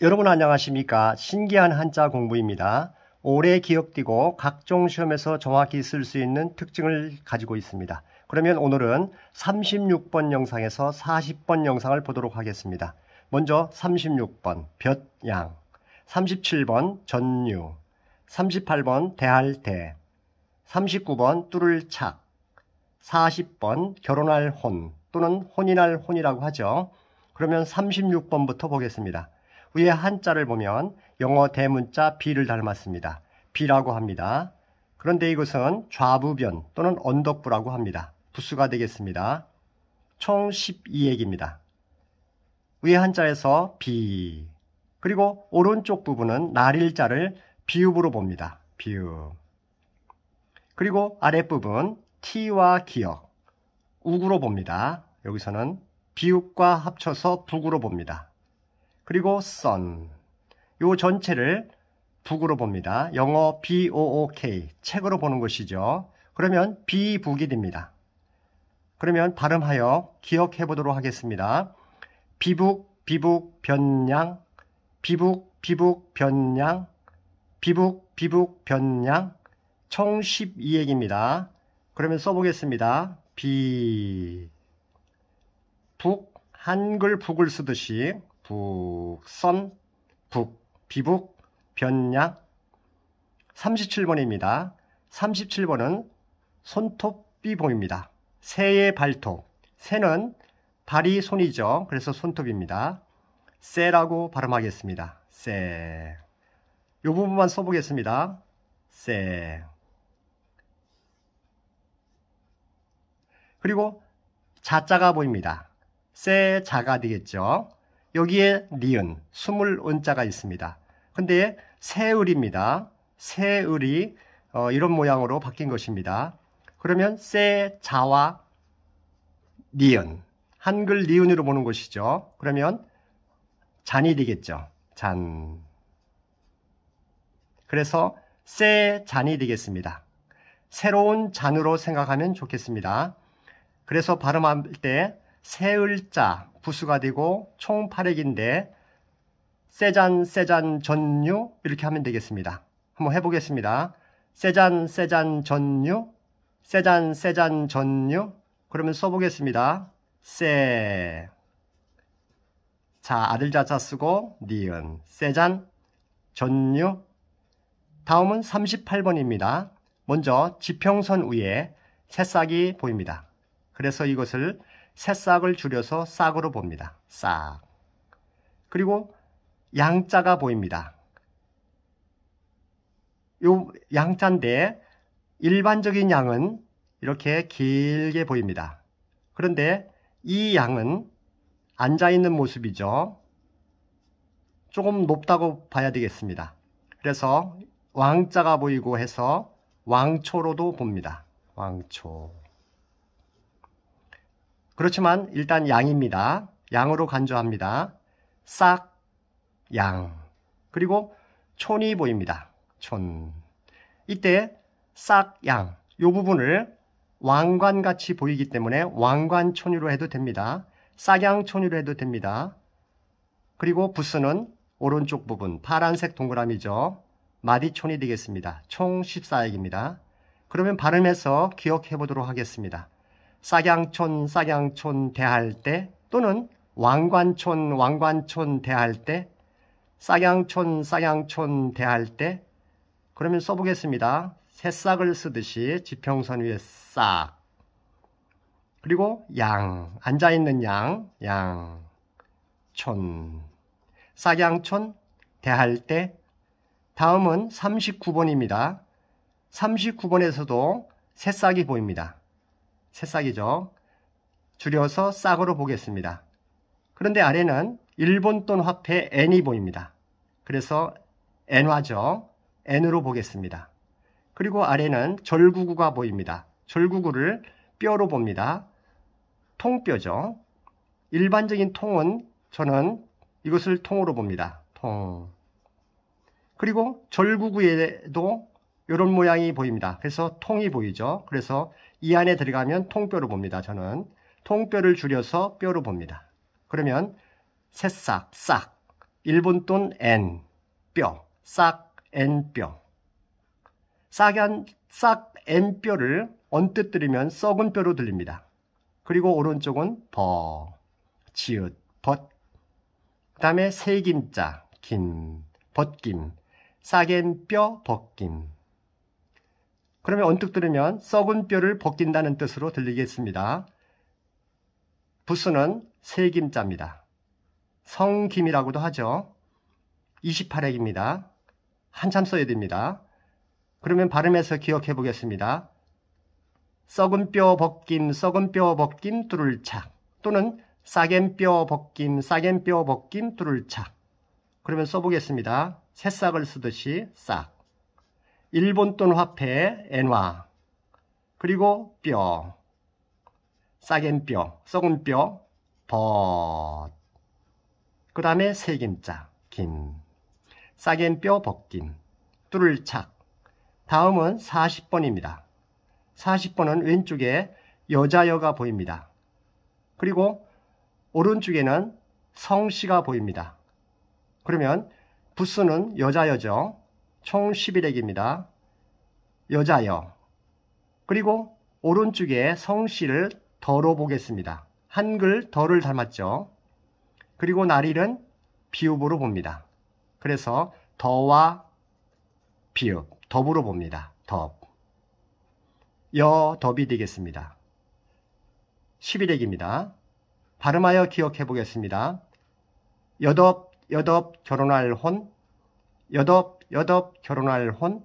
여러분 안녕하십니까? 신기한 한자 공부입니다. 오래 기억되고 각종 시험에서 정확히 쓸 수 있는 특징을 가지고 있습니다. 그러면 오늘은 36번 영상에서 40번 영상을 보도록 하겠습니다. 먼저 36번 볕양, 37번 전유, 38번 대할대, 39번 뚜를착, 40번 결혼할 혼 또는 혼인할 혼이라고 하죠. 그러면 36번부터 보겠습니다. 위에 한자를 보면 영어 대문자 B를 닮았습니다. B라고 합니다. 그런데 이것은 좌부변 또는 언덕부라고 합니다. 부수가 되겠습니다. 총 12액입니다. 위에 한자에서 B 그리고 오른쪽 부분은 날일자를 비읍으로 봅니다. 비읍 그리고 아랫부분 T와 기역 우구로 봅니다. 여기서는 비읍과 합쳐서 북으로 봅니다. 그리고 sun 요 전체를 북으로 봅니다. 영어 book 책으로 보는 것이죠. 그러면 비북이 됩니다. 그러면 발음하여 기억해 보도록 하겠습니다. 비북 비북 변양 비북 비북 변양 비북 비북 변양 총1 2얘입니다 그러면 써보겠습니다. 비북 한글 북을 쓰듯이 북선, 북, 비북, 변양 37번입니다. 37번은 손톱비봉입니다. 새의 발톱. 새는 발이 손이죠. 그래서 손톱입니다. 새라고 발음하겠습니다. 새. 요 부분만 써보겠습니다. 새. 그리고 자자가 보입니다. 새 자가 되겠죠. 여기에 니은, 스물 온자가 있습니다. 근데 새을입니다새을이 어, 이런 모양으로 바뀐 것입니다. 그러면 새, 자와 니은, 한글 니은으로 보는 것이죠. 그러면 잔이 되겠죠. 잔. 그래서 새 잔이 되겠습니다. 새로운 잔으로 생각하면 좋겠습니다. 그래서 발음할 때 세을자 부수가 되고 총 8액인데 세잔 세잔 전유 이렇게 하면 되겠습니다. 한번 해보겠습니다. 세잔 세잔 전유 세잔 세잔 전유 그러면 써보겠습니다. 세 자, 아들자자 쓰고 니은 세잔 전유 다음은 38번입니다. 먼저 지평선 위에 새싹이 보입니다. 그래서 이것을 새싹을 줄여서 싹으로 봅니다. 싹. 그리고 양자가 보입니다. 요 양자인데 일반적인 양은 이렇게 길게 보입니다. 그런데 이 양은 앉아있는 모습이죠. 조금 높다고 봐야 되겠습니다. 그래서 왕자가 보이고 해서 왕초로도 봅니다. 왕초. 그렇지만 일단 양입니다. 양으로 간주합니다. 싹, 양. 그리고 촌이 보입니다. 촌. 이때 싹, 양. 요 부분을 왕관같이 보이기 때문에 왕관촌으로 해도 됩니다. 싹양촌으로 해도 됩니다. 그리고 부스는 오른쪽 부분 파란색 동그라미죠. 마디촌이 되겠습니다. 총 14액입니다. 그러면 발음해서 기억해 보도록 하겠습니다. 싹양촌 싹양촌 대할 때 또는 왕관촌 왕관촌 대할 때 싹양촌 싹양촌 대할 때 그러면 써보겠습니다. 새싹을 쓰듯이 지평선 위에 싹 그리고 양 앉아있는 양 양촌 싹양촌 대할 때 다음은 39번입니다. 39번에서도 새싹이 보입니다. 새싹이죠. 줄여서 싹으로 보겠습니다. 그런데 아래는 일본 돈 화폐 N이 보입니다. 그래서 N화죠. N으로 보겠습니다. 그리고 아래는 절구구가 보입니다. 절구구를 뼈로 봅니다. 통뼈죠. 일반적인 통은 저는 이것을 통으로 봅니다. 통. 그리고 절구구에도 이런 모양이 보입니다. 그래서 통이 보이죠. 그래서 이 안에 들어가면 통뼈로 봅니다. 저는 통뼈를 줄여서 뼈로 봅니다. 그러면 새싹, 싹, 일본 돈 N, 뼈, 싹, N, 뼈. 싹한, 뼈를 언뜻 들으면 썩은 뼈로 들립니다. 그리고 오른쪽은 버, 지읒, 벗. 그 다음에 세김자, 김, 벗김, 싹엔 뼈, 벗김. 그러면 언뜻 들으면 썩은 뼈를 벗긴다는 뜻으로 들리겠습니다. 부수는 세김자입니다. 성김이라고도 하죠. 28핵입니다. 한참 써야 됩니다. 그러면 발음해서 기억해 보겠습니다. 썩은 뼈 벗김, 썩은 뼈 벗김, 뚜를 차. 또는 싸겐 뼈 벗김, 싸겐 뼈 벗김, 뚜를 차. 그러면 써보겠습니다. 새싹을 쓰듯이 싹 일본돈 화폐 엔화 그리고 뼈 싸겐 뼈 썩은 뼈 벗. 그 다음에 세김자 김 싸겐 뼈 벗김 뚫을 착 다음은 40번입니다. 40번은 왼쪽에 여자여가 보입니다. 그리고 오른쪽에는 성씨가 보입니다. 그러면 부수는 여자여죠. 총 11액입니다. 여자여 그리고 오른쪽에 성씨를 더로 보겠습니다. 한글 더를 닮았죠. 그리고 날일은 비읍으로 봅니다. 그래서 더와 비읍, 더으로 봅니다. 덥. 여, 더비 되겠습니다. 11액입니다. 발음하여 기억해 보겠습니다. 여덥, 여덥 결혼할 혼, 여덟 여덟 결혼할 혼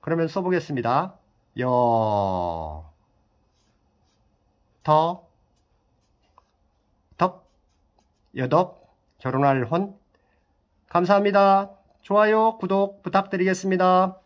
그러면 써보겠습니다. 여, 더, 덕, 여덟 결혼할 혼 감사합니다. 좋아요, 구독 부탁드리겠습니다.